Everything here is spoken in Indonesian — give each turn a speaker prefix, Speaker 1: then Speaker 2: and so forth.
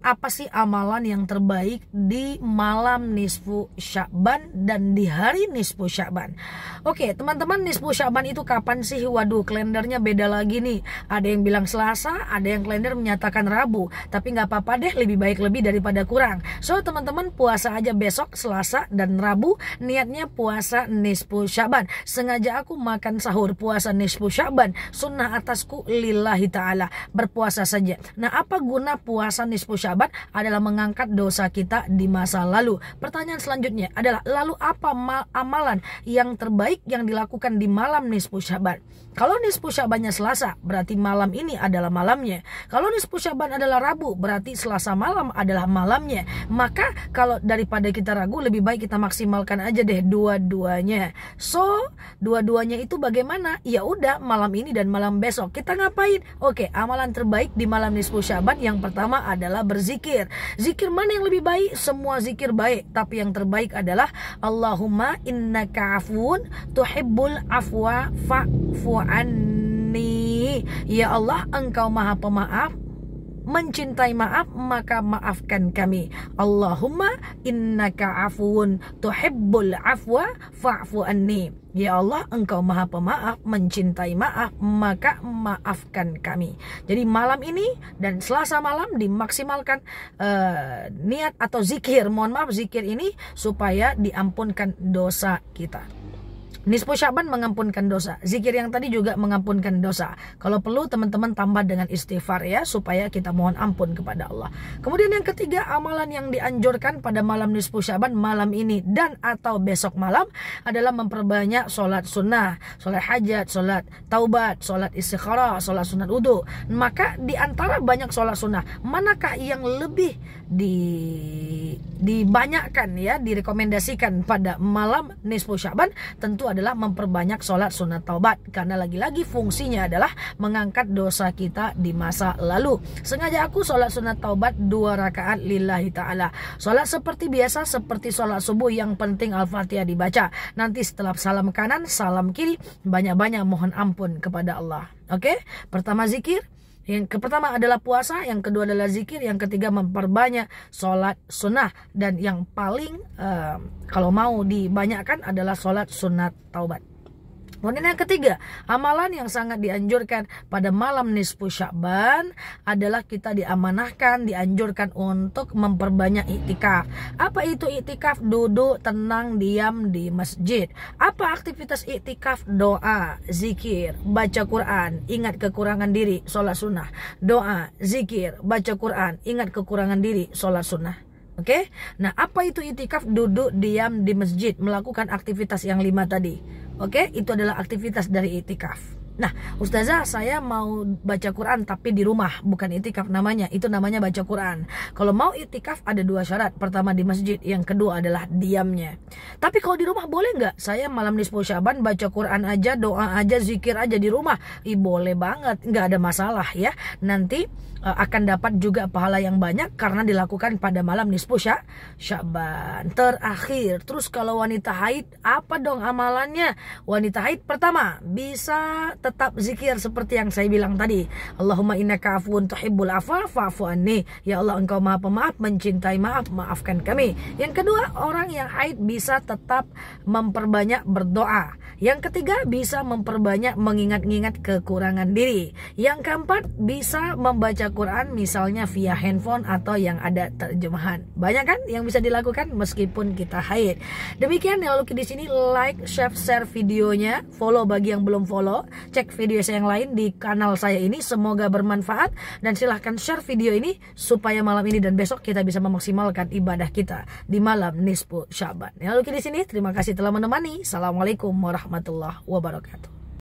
Speaker 1: apa sih amalan yang terbaik di malam nisfu syaban dan di hari nisfu syaban? Oke, teman-teman nisfu syaban itu kapan sih? Waduh, kalendernya beda lagi nih. Ada yang bilang Selasa, ada yang kalender menyatakan Rabu. Tapi nggak apa-apa deh, lebih baik lebih daripada kurang. So, teman-teman puasa aja besok Selasa dan Rabu. Niatnya puasa nisfu syaban. Sengaja aku makan sahur puasa nisfu syaban. Sunnah atasku lillahi ta'ala. Berpuasa saja. Nah, apa guna puasa nisfu syaban? Sahabat adalah mengangkat dosa kita di masa lalu. Pertanyaan selanjutnya adalah lalu apa amalan yang terbaik yang dilakukan di malam nisfu Syaban? Kalau nisfu Syabannya Selasa, berarti malam ini adalah malamnya. Kalau nisfu Syaban adalah Rabu, berarti Selasa malam adalah malamnya. Maka kalau daripada kita ragu lebih baik kita maksimalkan aja deh dua-duanya. So, dua-duanya itu bagaimana? Ya udah malam ini dan malam besok kita ngapain? Oke, amalan terbaik di malam nisfu Syaban yang pertama adalah ber berzikir. Zikir mana yang lebih baik? Semua zikir baik, tapi yang terbaik adalah Allahumma innaka afun tuhibbul afwa fa'fu anni. Ya Allah, Engkau Maha Pemaaf, mencintai maaf maka maafkan kami Allahumma innaka afuun tuhibbul afwa fa'fu anni Ya Allah engkau maha pemaaf mencintai maaf maka maafkan kami jadi malam ini dan selasa malam dimaksimalkan uh, niat atau zikir mohon maaf zikir ini supaya diampunkan dosa kita Nisfu Syaban mengampunkan dosa. Zikir yang tadi juga mengampunkan dosa. Kalau perlu teman-teman tambah dengan istighfar ya supaya kita mohon ampun kepada Allah. Kemudian yang ketiga amalan yang dianjurkan pada malam Nisfu Syaban malam ini dan atau besok malam adalah memperbanyak sholat sunnah, sholat hajat, sholat taubat, sholat istikharah, sholat sunat wudhu. Maka di antara banyak sholat sunnah manakah yang lebih di dibanyakkan ya direkomendasikan pada malam Nisfu Syaban tentu adalah memperbanyak sholat sunat taubat karena lagi-lagi fungsinya adalah mengangkat dosa kita di masa lalu. Sengaja aku sholat sunat taubat dua rakaat lillahi ta'ala. Sholat seperti biasa seperti sholat subuh yang penting Al-Fatihah dibaca. Nanti setelah salam kanan, salam kiri, banyak-banyak mohon ampun kepada Allah. Oke, okay? pertama zikir, yang pertama adalah puasa, yang kedua adalah zikir, yang ketiga memperbanyak sholat sunnah dan yang paling eh, kalau mau dibanyakkan adalah sholat sunat taubat. Kemudian yang ketiga, amalan yang sangat dianjurkan pada malam nisfu Sya'ban adalah kita diamanahkan, dianjurkan untuk memperbanyak itikaf. Apa itu itikaf? Duduk tenang diam di masjid. Apa aktivitas itikaf? Doa, zikir, baca Quran, ingat kekurangan diri, sholat sunnah. Doa, zikir, baca Quran, ingat kekurangan diri, sholat sunnah. Oke, okay? nah apa itu itikaf duduk diam di masjid melakukan aktivitas yang lima tadi? Oke, itu adalah aktivitas dari itikaf. Nah, Ustazah saya mau baca Quran tapi di rumah, bukan itikaf namanya. Itu namanya baca Quran. Kalau mau itikaf ada dua syarat. Pertama di masjid, yang kedua adalah diamnya. Tapi kalau di rumah boleh nggak? Saya malam di Syaban baca Quran aja, doa aja, zikir aja di rumah. Ih, boleh banget, nggak ada masalah ya. Nanti Eh, akan dapat juga pahala yang banyak karena dilakukan pada malam nisfu Syaban. Terakhir, terus kalau wanita haid apa dong amalannya? Wanita haid pertama bisa tetap zikir seperti yang saya bilang tadi. Allahumma innaka afuun tuhibbul afwa fa'fu anni. Ya Allah engkau Maha Pemaaf, mencintai maaf, maafkan kami. Yang kedua, orang yang haid bisa tetap memperbanyak berdoa. Yang ketiga, bisa memperbanyak mengingat-ingat kekurangan diri. Yang keempat, bisa membaca Quran misalnya via handphone atau yang ada terjemahan. Banyak kan yang bisa dilakukan meskipun kita haid. Demikian ya lalu di sini like, share, share videonya, follow bagi yang belum follow, cek video saya yang lain di kanal saya ini semoga bermanfaat dan silahkan share video ini supaya malam ini dan besok kita bisa memaksimalkan ibadah kita di malam nisfu Syaban. Ya lalu di sini terima kasih telah menemani. Assalamualaikum warahmatullahi wabarakatuh.